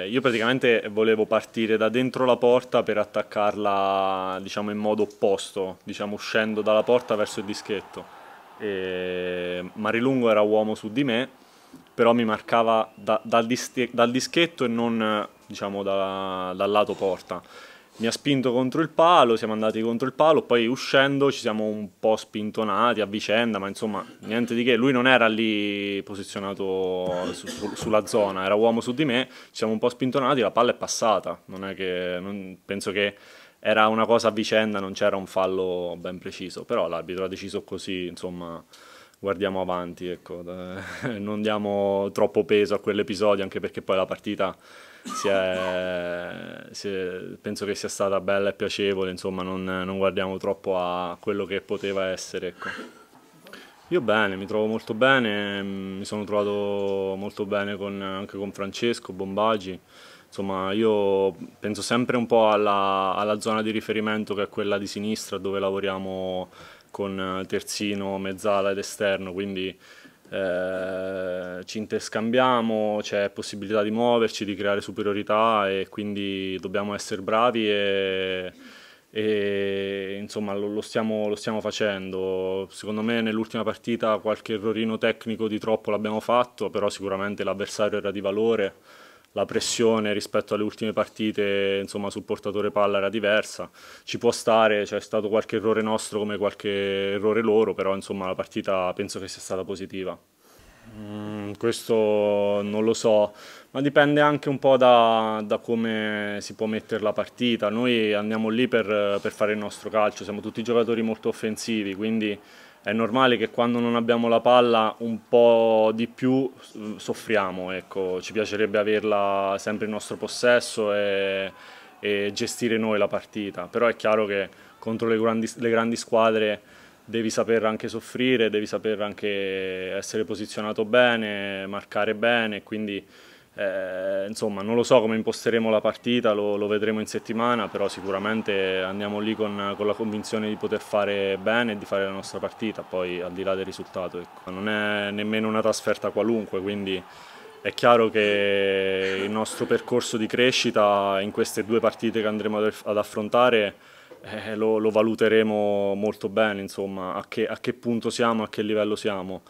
Eh, io praticamente volevo partire da dentro la porta per attaccarla diciamo, in modo opposto, diciamo, uscendo dalla porta verso il dischetto. E Marilungo era uomo su di me, però mi marcava da, dal, dal, dischetto e non diciamo, da, dal lato porta mi ha spinto contro il palo, siamo andati contro il palo, poi uscendo ci siamo un po' spintonati a vicenda, ma insomma niente di che, lui non era lì posizionato su, su, sulla zona, era uomo su di me, ci siamo un po' spintonati, la palla è passata, non è che, non, penso che era una cosa a vicenda, non c'era un fallo ben preciso, però l'arbitro ha deciso così, insomma guardiamo avanti, ecco. non diamo troppo peso a quell'episodio, anche perché poi la partita si è, si è, penso che sia stata bella e piacevole, insomma non, non guardiamo troppo a quello che poteva essere. Ecco. Io bene, mi trovo molto bene, mm, mi sono trovato molto bene con, anche con Francesco Bombagi insomma io penso sempre un po' alla, alla, zona di riferimento che è quella di sinistra dove lavoriamo con eh, terzino, mezzala ed esterno, quindi eh, ci interscambiamo, c'è possibilità di muoverci, di creare superiorità e quindi dobbiamo essere bravi e, e insomma lo, lo, stiamo, lo, stiamo, facendo. Secondo me nell'ultima partita qualche errorino tecnico di troppo l'abbiamo fatto, però sicuramente l'avversario era di valore la pressione rispetto alle ultime partite insomma, sul portatore palla era diversa, ci può stare, c'è stato qualche errore nostro come qualche errore loro, però insomma, la partita penso che sia stata positiva. Mm, questo non lo so, ma dipende anche un po' da, da come si può mettere la partita. Noi andiamo lì per, per fare il nostro calcio, siamo tutti giocatori molto offensivi, quindi è normale che quando non abbiamo la palla un po' di più soffriamo, ecco. ci piacerebbe averla sempre in nostro possesso e, e, gestire noi la partita, però è chiaro che contro le grandi, le grandi squadre devi saper anche soffrire, devi saper anche essere posizionato bene, marcare bene, quindi eh, insomma, non lo so come imposteremo la partita, lo, lo vedremo in settimana, però sicuramente andiamo lì con, con, la convinzione di poter fare bene e di fare la nostra partita, poi al di là del risultato. Ecco. Non è nemmeno una trasferta qualunque, quindi è chiaro che il nostro percorso di crescita in queste due partite che andremo ad affrontare eh, lo, lo, valuteremo molto bene, insomma, a che, a che punto siamo, a che livello siamo.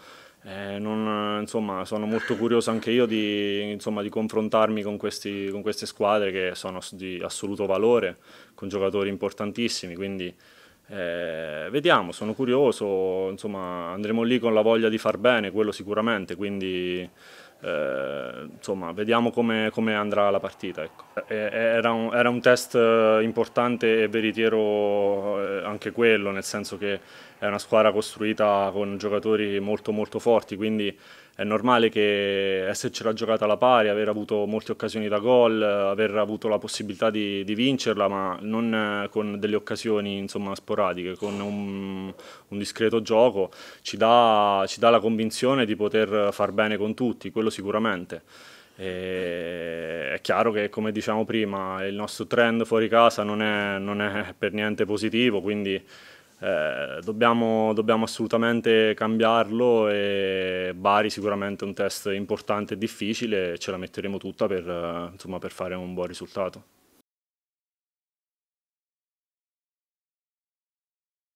Eh, non, eh, insomma, sono molto curioso anche io di, insomma, di confrontarmi con, questi, con, queste squadre che sono di assoluto valore, con giocatori importantissimi, quindi eh, vediamo, sono curioso, insomma, andremo lì con la voglia di far bene, quello sicuramente, quindi eh, insomma, vediamo come, come, andrà la partita. Ecco. Eh, eh, era, un, era, un, test importante e veritiero anche quello, nel senso che è una squadra costruita con giocatori molto molto forti, quindi è normale che essercela giocata alla pari, aver avuto molte occasioni da gol, aver avuto la possibilità di, di vincerla, ma non eh, con delle occasioni insomma, sporadiche, con un, un discreto gioco, ci dà, ci dà la convinzione di poter far bene con tutti, quello sicuramente. E è chiaro che, come diciamo prima, il nostro trend fuori casa non è, non è per niente positivo, quindi eh, dobbiamo, dobbiamo, assolutamente cambiarlo e Bari sicuramente è un test importante e difficile, ce la metteremo tutta per, eh, insomma, per fare un buon risultato.